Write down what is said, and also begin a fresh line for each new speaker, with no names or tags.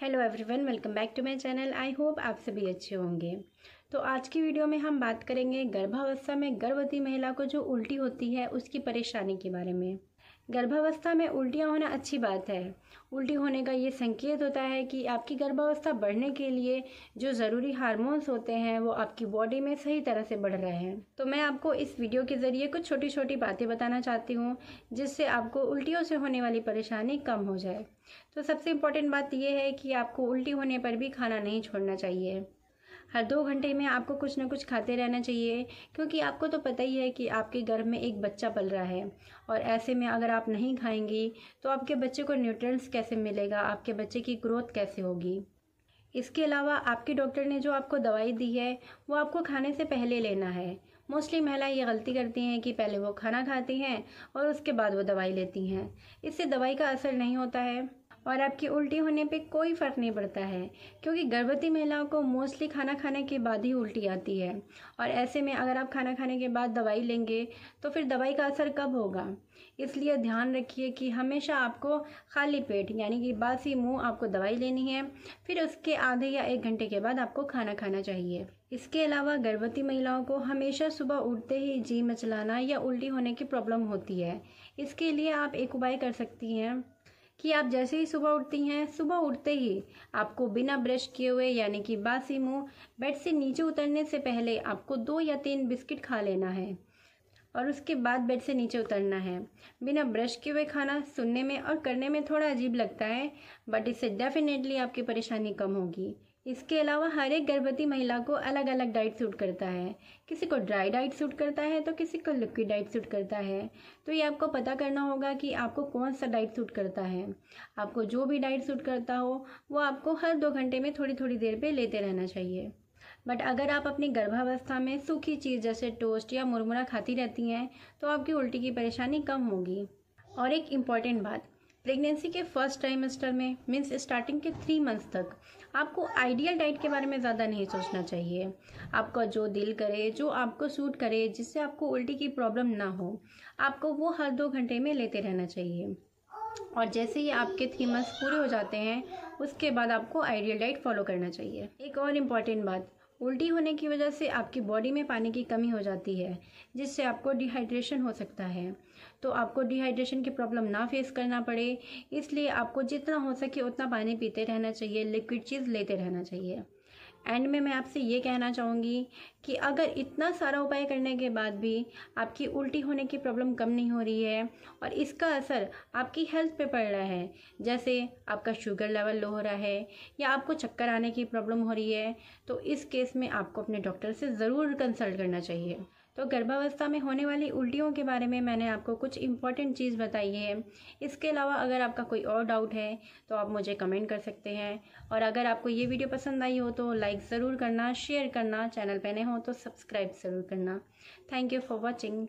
hello everyone welcome back to my channel I hope आप सभी अच्छे होंगे तो आज की वीडियो में हम बात करेंगे गर्भावस्था में गर्भवती महिला को जो उल्टी होती है उसकी परेशानी के बारे में गर्भावस्था में उल्टियाँ होना अच्छी बात है उल्टी होने का ये संकेत होता है कि आपकी गर्भावस्था बढ़ने के लिए जो ज़रूरी हार्मोन्स होते हैं वो आपकी बॉडी में सही तरह से बढ़ रहे हैं तो मैं आपको इस वीडियो के ज़रिए कुछ छोटी छोटी बातें बताना चाहती हूँ जिससे आपको उल्टियों से होने वाली परेशानी कम हो जाए तो सबसे इम्पॉर्टेंट बात यह है कि आपको उल्टी होने पर भी खाना नहीं छोड़ना चाहिए हर दो घंटे में आपको कुछ ना कुछ खाते रहना चाहिए क्योंकि आपको तो पता ही है कि आपके घर में एक बच्चा पल रहा है और ऐसे में अगर आप नहीं खाएंगी तो आपके बच्चे को न्यूट्रिएंट्स कैसे मिलेगा आपके बच्चे की ग्रोथ कैसे होगी इसके अलावा आपके डॉक्टर ने जो आपको दवाई दी है वो आपको खाने से पहले लेना है मोस्टली महिलाएं ये गलती करती हैं कि पहले वो खाना खाती हैं और उसके बाद वो दवाई लेती हैं इससे दवाई का असर नहीं होता है और आपके उल्टी होने पे कोई फ़र्क नहीं पड़ता है क्योंकि गर्भवती महिलाओं को मोस्टली खाना खाने के बाद ही उल्टी आती है और ऐसे में अगर आप खाना खाने के बाद दवाई लेंगे तो फिर दवाई का असर कब होगा इसलिए ध्यान रखिए कि हमेशा आपको खाली पेट यानी कि बासी मुंह आपको दवाई लेनी है फिर उसके आधे या एक घंटे के बाद आपको खाना खाना चाहिए इसके अलावा गर्भवती महिलाओं को हमेशा सुबह उठते ही जी मचलाना या उल्टी होने की प्रॉब्लम होती है इसके लिए आप एक उपाय कर सकती हैं कि आप जैसे ही सुबह उठती हैं सुबह उठते ही आपको बिना ब्रश किए हुए यानी कि बासी मुंह बेड से नीचे उतरने से पहले आपको दो या तीन बिस्किट खा लेना है और उसके बाद बेड से नीचे उतरना है बिना ब्रश किए हुए खाना सुनने में और करने में थोड़ा अजीब लगता है बट इससे डेफिनेटली आपकी परेशानी कम होगी इसके अलावा हर एक गर्भवती महिला को अलग अलग डाइट सूट करता है किसी को ड्राई डाइट सूट करता है तो किसी को लिक्विड डाइट सूट करता है तो ये आपको पता करना होगा कि आपको कौन सा डाइट सूट करता है आपको जो भी डाइट सूट करता हो वो आपको हर दो घंटे में थोड़ी थोड़ी देर पर लेते रहना चाहिए बट अगर आप अपनी गर्भावस्था में सूखी चीज़ जैसे टोस्ट या मुरमुरा खाती रहती हैं तो आपकी उल्टी की परेशानी कम होगी और एक इम्पॉर्टेंट बात प्रेगनेंसी के फर्स्ट ट्राइमेस्टर में मीन्स स्टार्टिंग के थ्री मंथ्स तक आपको आइडियल डाइट के बारे में ज़्यादा नहीं सोचना चाहिए आपका जो दिल करे जो आपको सूट करे जिससे आपको उल्टी की प्रॉब्लम ना हो आपको वो हर दो घंटे में लेते रहना चाहिए और जैसे ही आपके थ्री मंथ्स पूरे हो जाते हैं उसके बाद आपको आइडियल डाइट फॉलो करना चाहिए एक और इम्पॉर्टेंट बात उल्टी होने की वजह से आपकी बॉडी में पानी की कमी हो जाती है जिससे आपको डिहाइड्रेशन हो सकता है तो आपको डिहाइड्रेशन की प्रॉब्लम ना फेस करना पड़े इसलिए आपको जितना हो सके उतना पानी पीते रहना चाहिए लिक्विड चीज़ लेते रहना चाहिए एंड में मैं आपसे ये कहना चाहूँगी कि अगर इतना सारा उपाय करने के बाद भी आपकी उल्टी होने की प्रॉब्लम कम नहीं हो रही है और इसका असर आपकी हेल्थ पे पड़ रहा है जैसे आपका शुगर लेवल लो हो रहा है या आपको चक्कर आने की प्रॉब्लम हो रही है तो इस केस में आपको अपने डॉक्टर से ज़रूर कंसल्ट करना चाहिए तो गर्भावस्था में होने वाली उल्टियों के बारे में मैंने आपको कुछ इंपॉर्टेंट चीज़ बताई है इसके अलावा अगर आपका कोई और डाउट है तो आप मुझे कमेंट कर सकते हैं और अगर आपको ये वीडियो पसंद आई हो तो लाइक ज़रूर करना शेयर करना चैनल पर नए हो तो सब्सक्राइब ज़रूर करना थैंक यू फॉर वॉचिंग